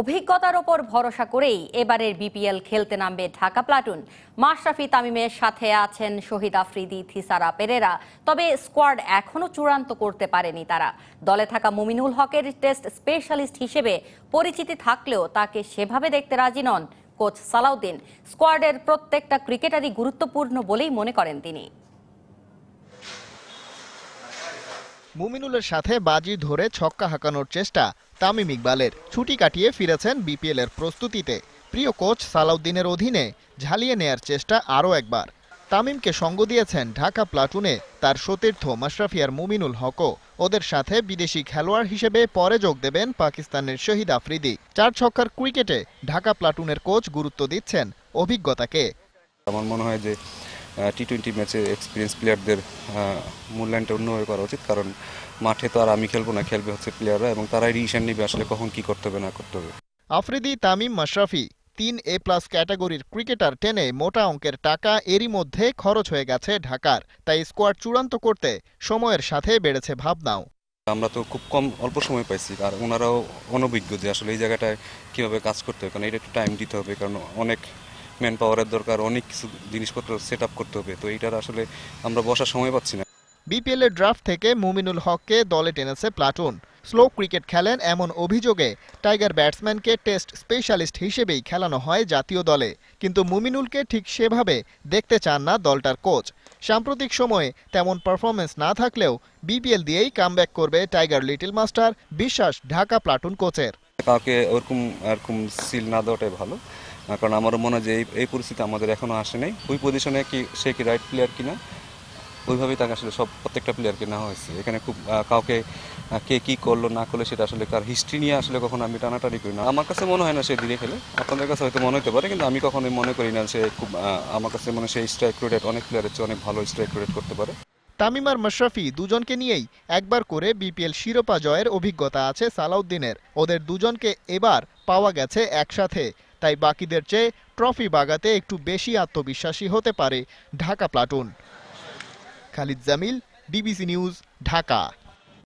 অভিজ্ঞতার ওপর ভরসা করেই এবারের বিপিএল খেলতে নামবে ঢাকা প্লাটুন মাশরাফি তামিমের সাথে আছেন শহীদ আফ্রিদি থিসারা পেরেরা তবে স্কোয়াড এখনও চূড়ান্ত করতে পারেনি তারা দলে থাকা মুমিনুল হকের টেস্ট স্পেশালিস্ট হিসেবে পরিচিতি থাকলেও তাকে সেভাবে দেখতে রাজি নন কোচ সালাউদ্দিন স্কোয়াডের প্রত্যেকটা ক্রিকেটারই গুরুত্বপূর্ণ বলেই মনে করেন তিনি মুমিনুলের সাথে বাজি ধরে ছক্কা হাঁকানোর চেষ্টা তামিম ইকবালের ছুটি কাটিয়ে ফিরেছেন বিপিএলের প্রস্তুতিতে প্রিয় কোচ সালাউদ্দিনের অধীনে ঝালিয়ে নেয়ার চেষ্টা আরও একবার তামিমকে সঙ্গ দিয়েছেন ঢাকা প্লাটুনে তার সতীর্থ মাশরাফিয়ার মুমিনুল হকও ওদের সাথে বিদেশি খেলোয়াড় হিসেবে পরে যোগ দেবেন পাকিস্তানের শহীদ আফ্রিদি চার ছক্কার ক্রিকেটে ঢাকা প্লাটুনের কোচ গুরুত্ব দিচ্ছেন অভিজ্ঞতাকে আমার মনে হয় যে টি টোয়েন্টি ম্যাচে এক্সপিরিয়েন্স প্লেয়ারদের মূল্যায়নটা অন্যভাবে করা উচিত কারণ মাঠে তো আর আমি খেলবো না খেলবে হচ্ছে প্লেয়াররা এবং তারাই ডিসিশন নেবে আসলে কখন কি করতে হবে না করতে হবে আফ্রিদি তামিম মাশরাফি তিন এ প্লাস ক্যাটাগরির ক্রিকেটার টেনে মোটা অঙ্কের টাকা এরই মধ্যে খরচ হয়ে গেছে ঢাকার তাই স্কোয়াড চূড়ান্ত করতে সময়ের সাথে বেড়েছে ভাবনাও আমরা তো খুব কম অল্প সময় পাইছি আর ওনারাও অনভিজ্ঞ যে আসলে এই জায়গাটায় কীভাবে কাজ করতে হবে কারণ এটা একটু টাইম দিতে হবে কারণ অনেক ম্যান পাওয়ারের দরকার অনেক কিছু জিনিসপত্র সেট করতে হবে তো এইটার আসলে আমরা বসার সময় পাচ্ছি না বিপিএল এর ড্রাফট থেকে মুমিনুল হককে দলে টেনেছে প্লাটুন স্লো ক্রিকেট খেলেন এমন অভিযোগে টাইগার ব্যাটসম্যানকে টেস্ট স্পেশালিস্ট হিসেবেই খেলানো হয় জাতীয় দলে কিন্তু মুমিনুলকে ঠিক সেভাবে দেখতে চান না দলটার কোচ সাম্প্রতিক সময়ে তেমন পারফরমেন্স না থাকলেও বিপিএল দিয়েই কামব্যাক করবে টাইগার লিটল মাস্টার বিশ্বাস ঢাকা প্লাটুন কোচের কাউকে ওরকম এরকম সিল না দেওয়াটাই ভালো কারণ আমারও মনে হয় যে এই এই পরিস্থিতি আমাদের এখনও আসে নাই ওই পজিশনে কি সে কি রাইট প্লেয়ার কিনা ওইভাবেই তাকে আসলে সব প্রত্যেকটা প্লেয়ারকে নেওয়া হয়েছে এখানে খুব কাউকে কে কী করলো না করলো সেটা আসলে তার হিস্ট্রি নিয়ে আসলে কখনো আমি টানাটানি করি না আমার কাছে মনে হয় না সে দিনে খেলে আপনাদের কাছে হয়তো মনে হতে পারে কিন্তু আমি কখনোই মনে করি না সে খুব আমার কাছে মনে হয় সে স্ট্রাইক রেট অনেক প্লেয়ারের চেয়ে অনেক ভালো স্ট্রাইক রেট করতে পারে তামিম আর মাশরাফি দুজনকে নিয়েই একবার করে বিপিএল শিরোপা জয়ের অভিজ্ঞতা আছে সালাউদ্দিনের ওদের দুজনকে এবার পাওয়া গেছে একসাথে তাই বাকিদের চেয়ে ট্রফি বাগাতে একটু বেশি আত্মবিশ্বাসী হতে পারে Dhaka platoon Khalid Jamil DBC news Dhaka